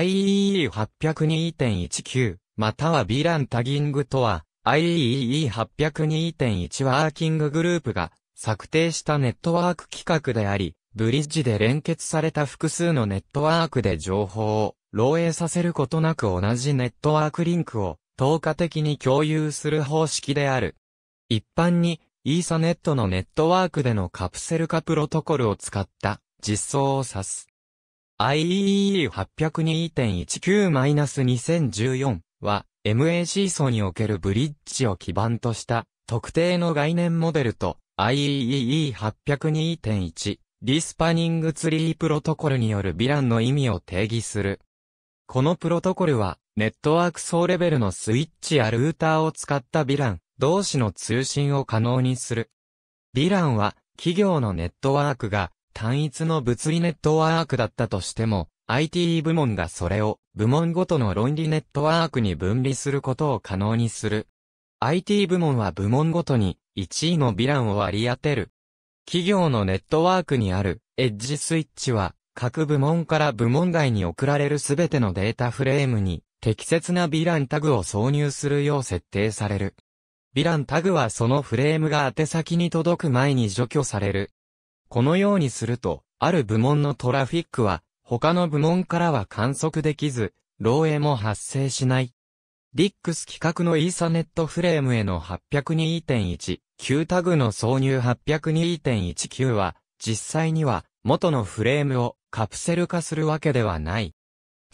IEE802.19 または B ランタギングとは IEE802.1 ワーキンググループが策定したネットワーク規格であり、ブリッジで連結された複数のネットワークで情報を漏洩させることなく同じネットワークリンクを透過的に共有する方式である。一般にイーサネットのネットワークでのカプセル化プロトコルを使った実装を指す。IEE802.19-2014 は MAC 層におけるブリッジを基盤とした特定の概念モデルと IEE802.1 ディスパニングツリープロトコルによるヴィランの意味を定義する。このプロトコルはネットワーク層レベルのスイッチやルーターを使ったヴィラン同士の通信を可能にする。ヴィランは企業のネットワークが単一の物理ネットワークだったとしても、IT 部門がそれを部門ごとの論理ネットワークに分離することを可能にする。IT 部門は部門ごとに1位のヴィランを割り当てる。企業のネットワークにあるエッジスイッチは各部門から部門外に送られるすべてのデータフレームに適切なヴィランタグを挿入するよう設定される。ヴィランタグはそのフレームが宛先に届く前に除去される。このようにすると、ある部門のトラフィックは、他の部門からは観測できず、漏洩も発生しない。リックス規格のイーサネットフレームへの802.1、Q タグの挿入802.19は、実際には、元のフレームをカプセル化するわけではない。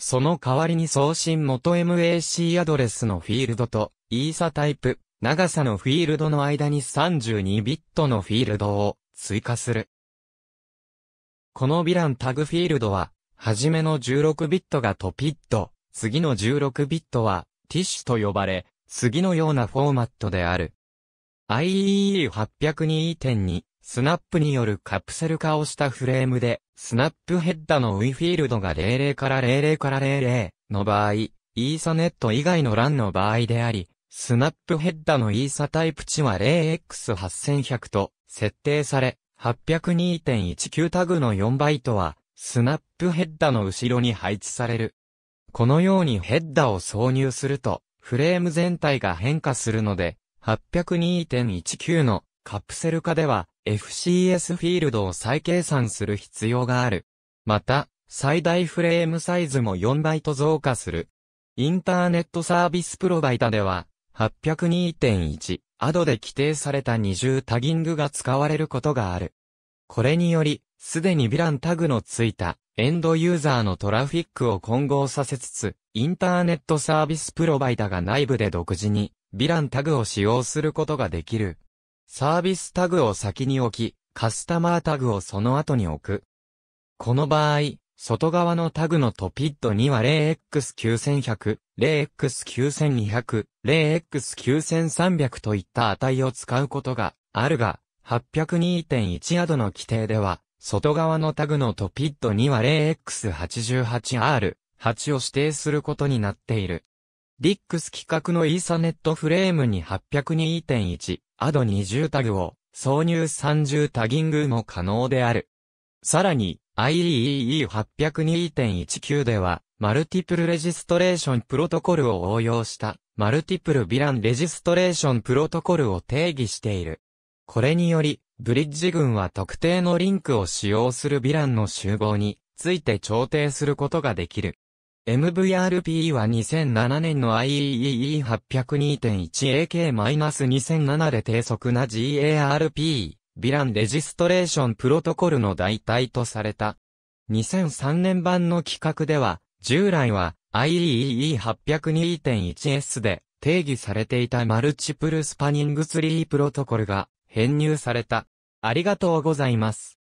その代わりに送信元 MAC アドレスのフィールドと、イーサタイプ、長さのフィールドの間に32ビットのフィールドを追加する。このヴィランタグフィールドは、初めの16ビットがトピット、次の16ビットはティッシュと呼ばれ、次のようなフォーマットである。IEE802.2 スナップによるカプセル化をしたフレームで、スナップヘッダのウィフィールドが00から00から00の場合、イーサネット以外の欄の場合であり、スナップヘッダのイーサタイプ値は 0x8100 と設定され、802.19タグの4イトは、スナップヘッダの後ろに配置される。このようにヘッダを挿入すると、フレーム全体が変化するので、802.19のカプセル化では FCS フィールドを再計算する必要がある。また、最大フレームサイズも4イト増加する。インターネットサービスプロバイダでは、802.1アドで規定された二重タギングが使われることがある。これにより、すでにヴィランタグのついたエンドユーザーのトラフィックを混合させつつ、インターネットサービスプロバイダが内部で独自にヴィランタグを使用することができる。サービスタグを先に置き、カスタマータグをその後に置く。この場合、外側のタグのトピッドには 0x9100、0x9200、0x9300 といった値を使うことがあるが、802.1ヤードの規定では、外側のタグのトピッドには 0x88R、8を指定することになっている。リックス規格のイーサネットフレームに802.1、アド20タグを挿入30タギングも可能である。さらに、IEEE802.19 では、マルティプルレジストレーションプロトコルを応用した、マルティプルヴィランレジストレーションプロトコルを定義している。これにより、ブリッジ群は特定のリンクを使用するヴィランの集合について調停することができる。MVRP は2007年の IEEE802.1AK-2007 で低速な GARP。ヴィランレジストレーションプロトコルの代替とされた。2003年版の規格では、従来は IEEE802.1S で定義されていたマルチプルスパニングツリープロトコルが編入された。ありがとうございます。